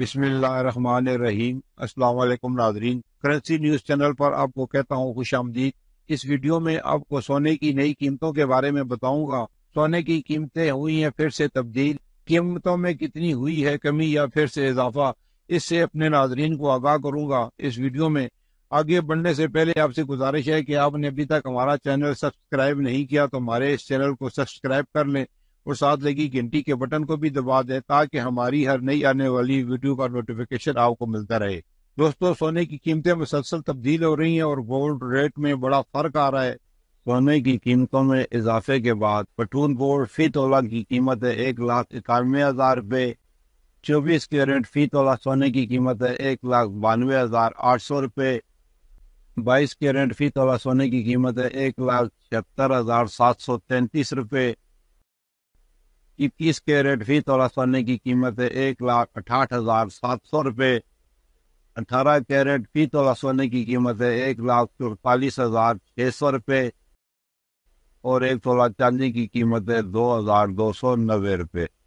बिस्मिल्लाहिर्रहमानिर्रहीम अस्सलाम वालेकुम नाजरीन करेंसी न्यूज चैनल पर आपको कहता हूँ खुश आमदीद इस वीडियो में आपको सोने की नई कीमतों के बारे में बताऊंगा सोने की कीमतें हुई हैं फिर से तब्दील कीमतों में कितनी हुई है कमी या फिर से इजाफा इससे अपने नाजरीन को आगाह करूंगा इस वीडियो में आगे बढ़ने से पहले आपसे गुजारिश है कि आपने अभी तक हमारा चैनल सब्सक्राइब नहीं किया तो हमारे इस चैनल को सब्सक्राइब कर लें और साथ लगी घंटी के बटन को भी दबा दें ताकि हमारी हर नई आने वाली वीडियो का नोटिफिकेशन आपको मिलता रहे दोस्तों सोने की कीमतें मुसलसल तब्दील हो रही हैं और गोल्ड रेट में बड़ा फर्क आ रहा है सोने की कीमतों में इजाफे के बाद पटून गोल्ड फी तोला की कीमत है एक लाख इक्यानवे हजार रुपये चौबीस कैरेट फी तोला सोने की कीमत है एक लाख बानवे हजार आठ सौ रुपये बाईस कैरेट फी तोला सोने की कीमत है एक लाख छिहत्तर हजार सात सौ तैंतीस रुपये इक्कीस कैरेट फी तोला सोने की कीमत है एक लाख अठाठ हजार सात सौ रुपये अठारह कैरेट फी तोला सोने की कीमत है एक लाख चौतालीस हजार छः सौ रुपये और एक तोला चांदी की कीमत है दो हजार दो सौ नब्बे रुपये